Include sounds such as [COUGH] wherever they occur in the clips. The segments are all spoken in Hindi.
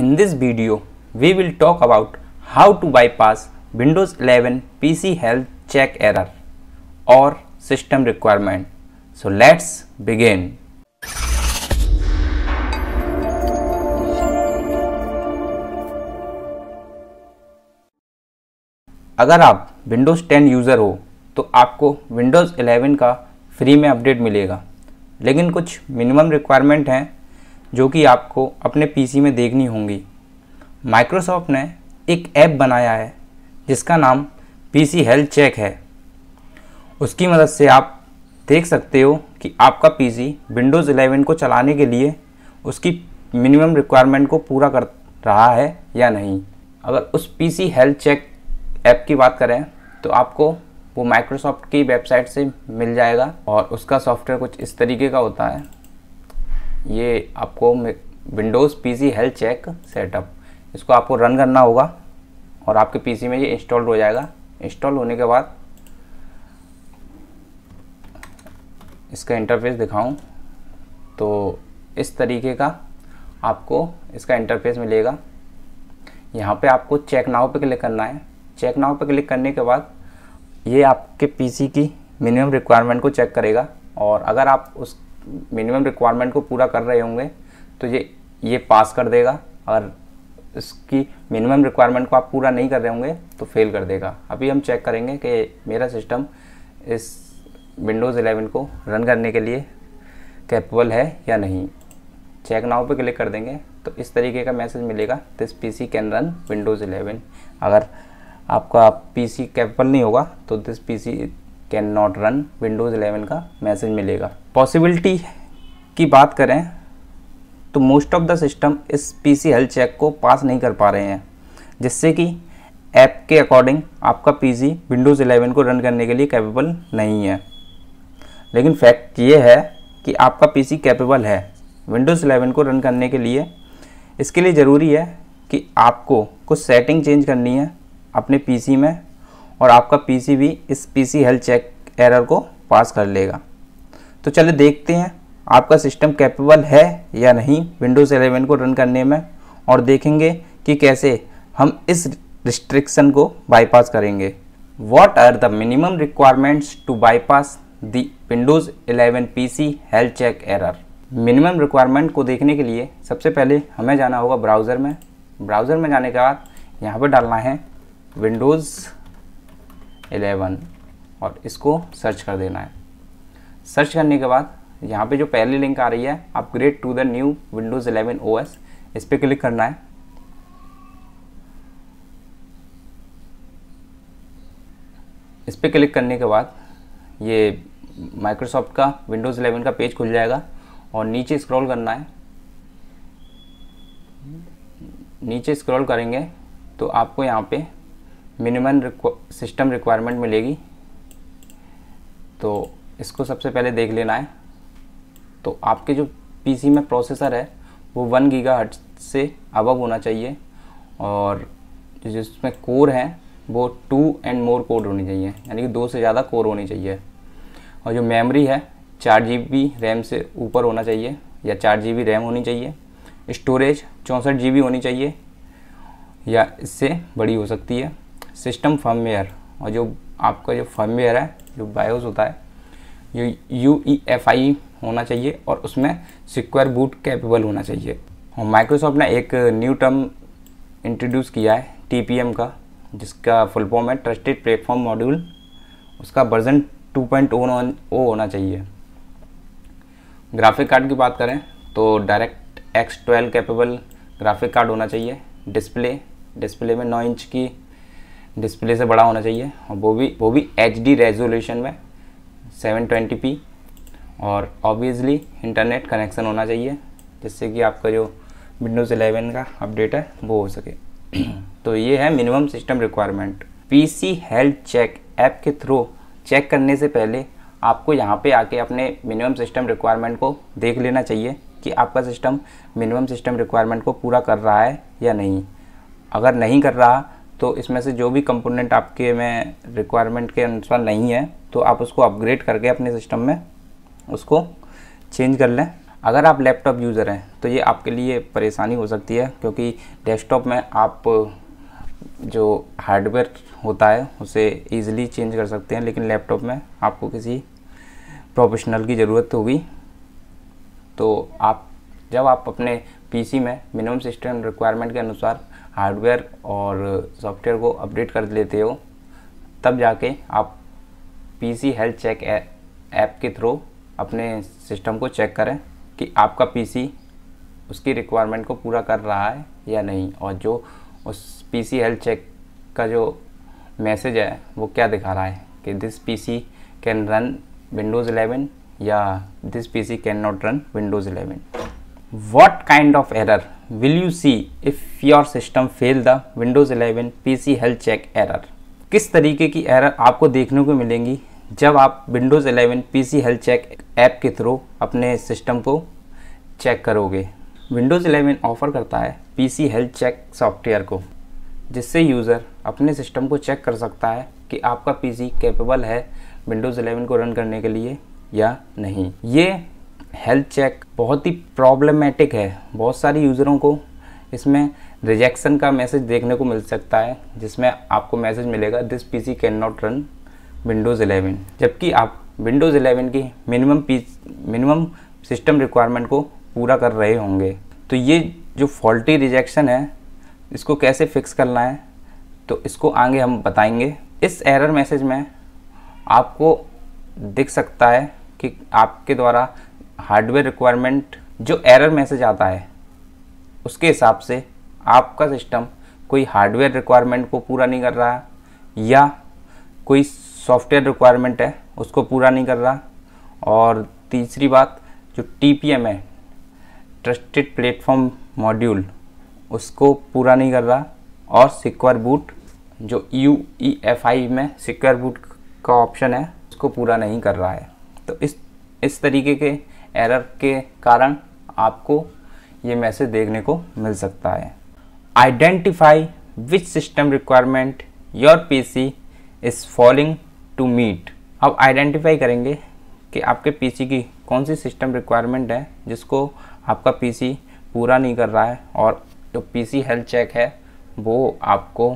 In this video, we will talk about how to bypass Windows 11 PC health check error or system requirement. So let's begin. अगर आप Windows 10 यूज़र हो तो आपको Windows 11 का फ्री में अपडेट मिलेगा लेकिन कुछ मिनिमम रिक्वायरमेंट हैं जो कि आपको अपने पीसी में देखनी होंगी माइक्रोसॉफ्ट ने एक ऐप बनाया है जिसका नाम पीसी हेल्थ चेक है उसकी मदद से आप देख सकते हो कि आपका पीसी विंडोज़ 11 को चलाने के लिए उसकी मिनिमम रिक्वायरमेंट को पूरा कर रहा है या नहीं अगर उस पीसी हेल्थ चेक ऐप की बात करें तो आपको वो माइक्रोसॉफ्ट की वेबसाइट से मिल जाएगा और उसका सॉफ्टवेयर कुछ इस तरीके का होता है ये आपको Windows PC health check setup इसको आपको रन करना होगा और आपके पीसी में ये इंस्टॉल हो जाएगा इंस्टॉल होने के बाद इसका इंटरफेस दिखाऊं तो इस तरीके का आपको इसका इंटरफेस मिलेगा यहाँ पे आपको चेक नाव पे क्लिक करना है चेक नाव पे क्लिक करने के बाद ये आपके पीसी की मिनिमम रिक्वायरमेंट को चेक करेगा और अगर आप उस मिनिमम रिक्वायरमेंट को पूरा कर रहे होंगे तो ये ये पास कर देगा और इसकी मिनिमम रिक्वायरमेंट को आप पूरा नहीं कर रहे होंगे तो फेल कर देगा अभी हम चेक करेंगे कि मेरा सिस्टम इस विंडोज़ 11 को रन करने के लिए कैपेबल है या नहीं चेक नाउ पे क्लिक कर देंगे तो इस तरीके का मैसेज मिलेगा this PC can run Windows 11 अगर आपका पीसी कैपेबल नहीं होगा तो this PC can not run Windows 11 का मैसेज मिलेगा पॉसिबिलिटी की बात करें तो मोस्ट ऑफ द सिस्टम इस पी सी हेल्थ चेक को पास नहीं कर पा रहे हैं जिससे कि ऐप के अकॉर्डिंग आपका पी सी विंडोज़ 11 को रन करने के लिए कैपेबल नहीं है लेकिन फैक्ट ये है कि आपका पीसी कैपेबल है विंडोज़ 11 को रन करने के लिए इसके लिए ज़रूरी है कि आपको कुछ सेटिंग चेंज करनी है अपने पीसी में और आपका पी भी इस पी हेल्थ चेक एरर को पास कर लेगा तो चलिए देखते हैं आपका सिस्टम कैपेबल है या नहीं विंडोज़ एलेवन को रन करने में और देखेंगे कि कैसे हम इस रिस्ट्रिक्शन को बाईपास करेंगे what are the minimum requirements to bypass the Windows P PC health check error minimum requirement को देखने के लिए सबसे पहले हमें जाना होगा ब्राउज़र में ब्राउज़र में जाने के बाद यहाँ पर डालना है विंडोज़ एलेवन और इसको सर्च कर देना है सर्च करने के बाद यहाँ पे जो पहली लिंक आ रही है upgrade to the new Windows O S इस पर क्लिक करना है इस पर क्लिक करने के बाद ये माइक्रोसॉफ्ट का विंडोज़ 11 का पेज खुल जाएगा और नीचे स्क्रॉल करना है नीचे स्क्रॉल करेंगे तो आपको यहाँ पे मिनिमम सिस्टम रिक्वायरमेंट मिलेगी तो इसको सबसे पहले देख लेना है तो आपके जो पीसी में प्रोसेसर है वो वन गीगा हट से अबव होना चाहिए और जिसमें कोर हैं वो टू एंड मोर कोर होनी चाहिए यानी कि दो से ज़्यादा कोर होनी चाहिए और जो मेमोरी है चार जी बी रैम से ऊपर होना चाहिए या चार जी बी रैम होनी चाहिए स्टोरेज चौंसठ जी बी होनी चाहिए या इससे बड़ी हो सकती है सिस्टम फर्मवेयर और जो आपका जो फर्मवेयर है जो बायोस होता है ये यू ई एफ आई होना चाहिए और उसमें सिक्योर बूट कैपेबल होना चाहिए और माइक्रोसॉफ्ट ने एक न्यू टर्म इंट्रोड्यूस किया है टी पी एम का जिसका फुल फॉर्म है ट्रस्टेड प्लेटफॉर्म मॉड्यूल उसका वर्जन टू पॉइंट ओ होना चाहिए ग्राफिक कार्ड की बात करें तो direct X twelve capable graphic card होना चाहिए डिस्प्ले डिस्प्ले में नौ इंच की डिस्प्ले से बड़ा होना चाहिए और वो भी वो भी एच डी रेजोल्यूशन में 720p और ऑब्वियसली इंटरनेट कनेक्शन होना चाहिए जिससे कि आपका जो विंडोज़ 11 का अपडेट है वो हो सके [CLEARS THROAT] तो ये है minimum system requirement PC health check app के थ्रू चेक करने से पहले आपको यहाँ पे आके अपने मिनिमम सिस्टम रिक्वायरमेंट को देख लेना चाहिए कि आपका सिस्टम मिनिमम सिस्टम रिक्वायरमेंट को पूरा कर रहा है या नहीं अगर नहीं कर रहा तो इसमें से जो भी कंपोनेंट आपके में रिक्वायरमेंट के अनुसार नहीं है तो आप उसको अपग्रेड करके अपने सिस्टम में उसको चेंज कर लें अगर आप लैपटॉप यूज़र हैं तो ये आपके लिए परेशानी हो सकती है क्योंकि डेस्कटॉप में आप जो हार्डवेयर होता है उसे ईजिली चेंज कर सकते हैं लेकिन लैपटॉप में आपको किसी प्रोफेशनल की ज़रूरत होगी तो आप जब आप अपने पीसी में मिनिमम सिस्टम रिक्वायरमेंट के अनुसार हार्डवेयर और सॉफ्टवेयर को अपडेट कर लेते हो तब जाके आप पीसी हेल्थ चेक ऐप के थ्रू अपने सिस्टम को चेक करें कि आपका पीसी उसकी रिक्वायरमेंट को पूरा कर रहा है या नहीं और जो उस पीसी हेल्थ चेक का जो मैसेज है वो क्या दिखा रहा है कि this PC can run Windows eleven या this PC can not run Windows eleven what kind of error will you see if your system fail the Windows 11 PC health check error? किस तरीके की एरर आपको देखने को मिलेंगी जब आप Windows 11 PC health check app के थ्रू अपने सिस्टम को चेक करोगे Windows 11 ऑफर करता है PC health check सॉफ्टवेयर को जिससे यूज़र अपने सिस्टम को चेक कर सकता है कि आपका पीसी कैपेबल है विंडोज़ 11 को रन करने के लिए या नहीं ये हेल्थ चेक बहुत ही प्रॉब्लमेटिक है बहुत सारे यूज़रों को इसमें रिजेक्शन का मैसेज देखने को मिल सकता है जिसमें आपको मैसेज मिलेगा this PC can not run Windows 11 जबकि आप विंडोज़ 11 की minimum P minimum system requirement को पूरा कर रहे होंगे तो ये जो फॉल्टी रिजेक्शन है इसको कैसे फिक्स करना है तो इसको आगे हम बताएंगे इस एरर मैसेज में आपको दिख सकता है कि आपके द्वारा हार्डवेयर रिक्वायरमेंट जो एरर मैसेज आता है उसके हिसाब से आपका सिस्टम कोई हार्डवेयर रिक्वायरमेंट को पूरा नहीं कर रहा है या कोई सॉफ्टवेयर रिक्वायरमेंट है उसको पूरा नहीं कर रहा और तीसरी बात जो टी है ट्रस्टेड प्लेटफॉर्म मॉड्यूल उसको पूरा नहीं कर रहा और सिक्योर बूट जो यू ई एफ आई में सिक्योर बूट का ऑप्शन है उसको पूरा नहीं कर रहा है तो इस इस तरीके के एरर के कारण आपको ये मैसेज देखने को मिल सकता है identify which system requirement your PC is failing to meet अब आइडेंटिफाई करेंगे कि आपके पीसी की कौन सी सिस्टम रिक्वायरमेंट है जिसको आपका पीसी पूरा नहीं कर रहा है और जो पीसी हेल्थ चेक है वो आपको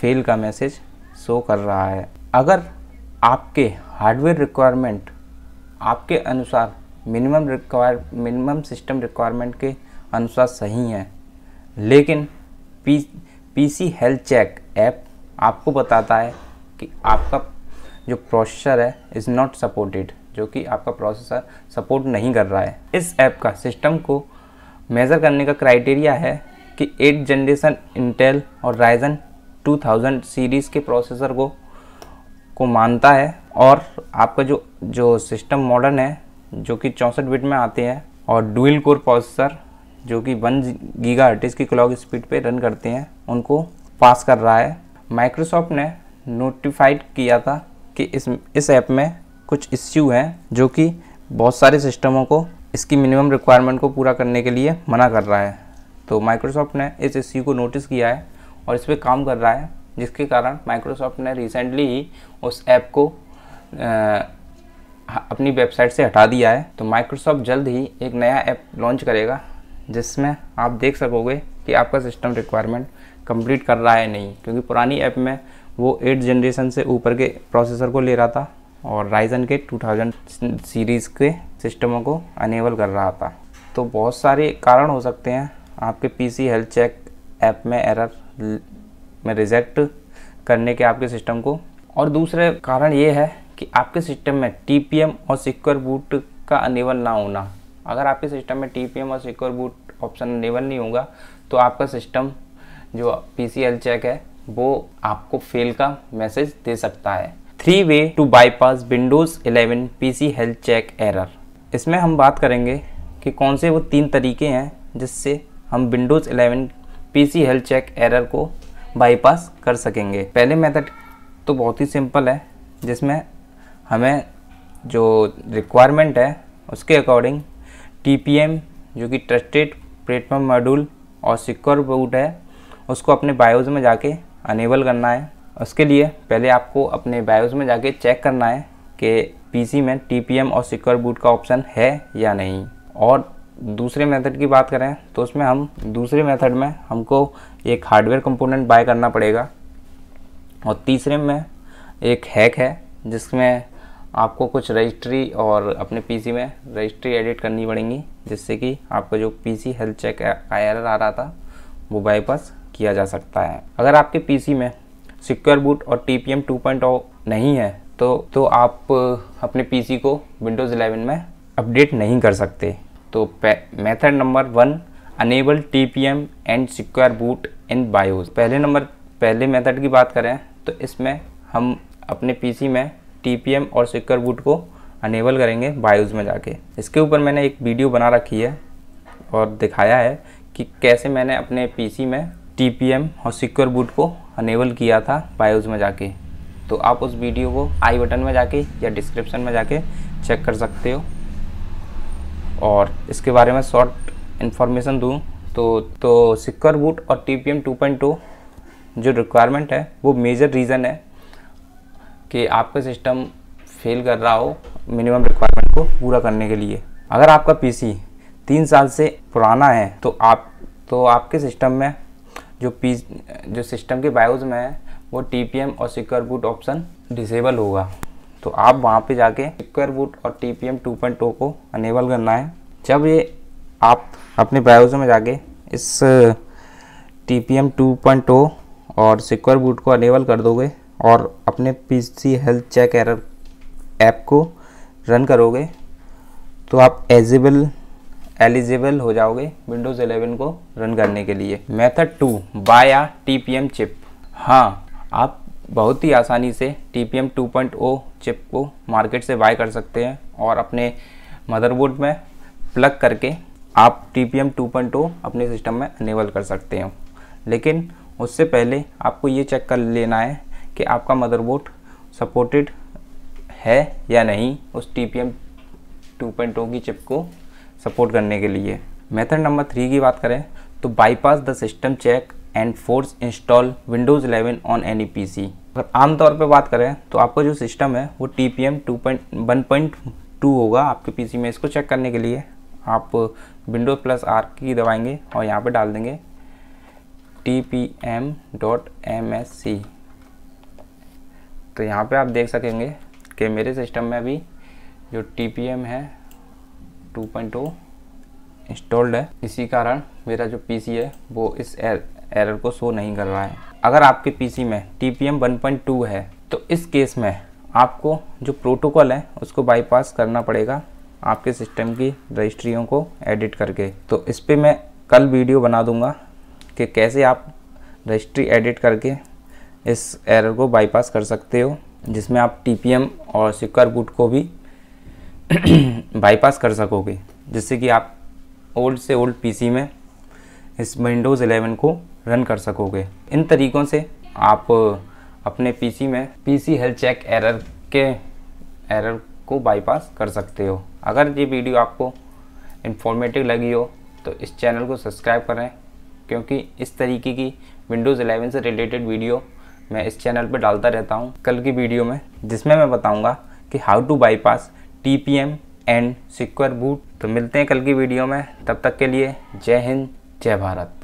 फेल का मैसेज शो कर रहा है अगर आपके हार्डवेयर रिक्वायरमेंट आपके अनुसार minimum require minimum system requirement के अनुसार सही है लेकिन P PC health check app आपको बताता है कि आपका जो प्रोसेसर है इज़ नॉट सपोर्टेड जो कि आपका प्रोसेसर सपोर्ट नहीं कर रहा है इस ऐप का सिस्टम को मेज़र करने का क्राइटेरिया है कि एट जनरेशन इंटेल और राइजन 2000 सीरीज़ के प्रोसेसर को को मानता है और आपका जो जो सिस्टम मॉडर्न है जो कि चौंसठ बिट में आते हैं और डुअल कोर प्रोसेसर जो कि वन गीगा हर्टिस की क्लॉक स्पीड पे रन करते हैं उनको पास कर रहा है माइक्रोसॉफ्ट ने नोटिफाइड किया था कि इस इस ऐप में कुछ इश्यू हैं जो कि बहुत सारे सिस्टमों को इसकी मिनिमम रिक्वायरमेंट को पूरा करने के लिए मना कर रहा है तो माइक्रोसॉफ्ट ने इस इश्यू को नोटिस किया है और इस पर काम कर रहा है जिसके कारण माइक्रोसॉफ्ट ने रिसेंटली ही उस ऐप को आ, अपनी वेबसाइट से हटा दिया है तो माइक्रोसॉफ्ट जल्द ही एक नया ऐप लॉन्च करेगा जिसमें आप देख सकोगे कि आपका सिस्टम रिक्वायरमेंट कंप्लीट कर रहा है नहीं क्योंकि पुरानी ऐप में वो एट जनरेशन से ऊपर के प्रोसेसर को ले रहा था और राइजन के 2000 सीरीज़ के सिस्टमों को अनेबल कर रहा था तो बहुत सारे कारण हो सकते हैं आपके पीसी हेल्थ चेक ऐप में एरर में रिजेक्ट करने के आपके सिस्टम को और दूसरे कारण ये है कि आपके सिस्टम में टी और सिक्योर बूट का अनेबल ना होना अगर आपके सिस्टम में टी और सिक्योर बूट ऑप्शन अनेबल नहीं होगा तो आपका सिस्टम जो पी चेक है वो आपको फेल का मैसेज दे सकता है three way to bypass Windows 11 C health check error इसमें हम बात करेंगे कि कौन से वो तीन तरीके हैं जिससे हम Windows 11 C health check error को बाईपास कर सकेंगे पहले मेथड तो बहुत ही सिंपल है जिसमें हमें जो रिक्वायरमेंट है उसके अकॉर्डिंग टी जो कि ट्रस्टेड प्लेटफॉर्म मॉड्यूल और सिक्योर बूट है उसको अपने बायोज में जाके अनेबल करना है उसके लिए पहले आपको अपने बायोज में जाके चेक करना है कि पीसी में एम और सिक्योर बूट का ऑप्शन है या नहीं और दूसरे मेथड की बात करें तो उसमें हम दूसरे मेथड में हमको एक हार्डवेयर कंपोनेंट बाय करना पड़ेगा और तीसरे में एक हैक है जिसमें आपको कुछ रजिस्ट्री और अपने पीसी में रजिस्ट्री एडिट करनी पड़ेंगी जिससे कि आपका जो पीसी हेल्थ चेक आई आ रहा था वो बाईपास किया जा सकता है अगर आपके पीसी में सिक्योर बूट और T P M two point नहीं है तो तो आप अपने पीसी को विंडोज़ 11 में अपडेट नहीं कर सकते तो method number one enable T P M and secure boot in BIOS पहले नंबर पहले मेथड की बात करें तो इसमें हम अपने पीसी में टी और सिक्कर बूट को अनेबल करेंगे बायोज में जाके इसके ऊपर मैंने एक वीडियो बना रखी है और दिखाया है कि कैसे मैंने अपने पी में टी और सिक्योर बूट को अनेबल किया था बायोज में जाके तो आप उस वीडियो को आई बटन में जाके या डिस्क्रिप्शन में जाके चेक कर सकते हो और इसके बारे में शॉर्ट इन्फॉर्मेशन दूँ तो तो सिक्योर बूट और टी पी oh जो रिक्वायरमेंट है वो मेजर रीज़न है कि आपका सिस्टम फेल कर रहा हो मिनिमम रिक्वायरमेंट को पूरा करने के लिए अगर आपका पीसी तीन साल से पुराना है तो आप तो आपके सिस्टम में जो पी जो सिस्टम के बायोज में है वो टी और सिक्योर बूट ऑप्शन डिसेबल होगा तो आप वहाँ पे जाके सिक्योर बूट और टी पी oh को अनेबल करना है जब ये आप अपने बायोज में जाके इस टी पी oh और सिक्योर बूट को अनेबल कर दोगे और अपने PC health check error app को रन करोगे तो आप एजिबल एलिजिबल हो जाओगे विंडोज़ 11 को रन करने के लिए method two buy P M chip हाँ आप बहुत ही आसानी से पॉइंट ओ चिप को मार्केट से बाय कर सकते हैं और अपने मदरबोर्ड में प्लग करके आप पॉइंट ओ oh अपने सिस्टम में अनेबल कर सकते हो लेकिन उससे पहले आपको ये चेक कर लेना है कि आपका मदरबोर्ड सपोर्टेड है या नहीं उस T P M two point two की चिप को सपोर्ट करने के लिए मेथड नंबर थ्री की बात करें तो bypass the system check and force install Windows 11 on any C अगर आमतौर पर बात करें तो आपका जो सिस्टम है वो T P M two point one point two होगा आपके पीसी में इसको चेक करने के लिए आप विंडोज प्लस आर की दबाएंगे और यहाँ पे डाल देंगे T P M dot M S C तो यहाँ पे आप देख सकेंगे कि मेरे सिस्टम में अभी जो टी है 2.0 इंस्टॉल्ड है इसी कारण मेरा जो सी है वो इस एर, er-, एरर को शो नहीं कर रहा है अगर आपके सी में टी पी 1.2 है तो इस केस में आपको जो प्रोटोकॉल है उसको बाईपास करना पड़ेगा आपके सिस्टम की रजिस्ट्रियों को एडिट करके तो इस पर मैं कल वीडियो बना दूंगा कि कैसे आप रजिस्ट्री एडिट करके इस एरर को बाईपास कर सकते हो जिसमें आप एम और सिक्कर बूट को भी बाईपास [CLEARS THROAT] कर सकोगे जिससे कि आप ओल्ड से ओल्ड सी में इस विंडोज़ 11 को रन कर सकोगे इन तरीक़ों से आप अपने सी में P C health check error के एरर को बाईपास कर सकते हो अगर ये वीडियो आपको इन्फॉर्मेटिव लगी हो तो इस चैनल को सब्सक्राइब करें क्योंकि इस तरीके की विंडोज़ 11 से रिलेटेड वीडियो मैं इस चैनल पर डालता रहता हूँ कल की वीडियो में जिसमें मैं बताऊँगा कि how to bypass T P M and secure boot तो मिलते हैं कल की वीडियो में तब तक के लिए जय हिंद जय भारत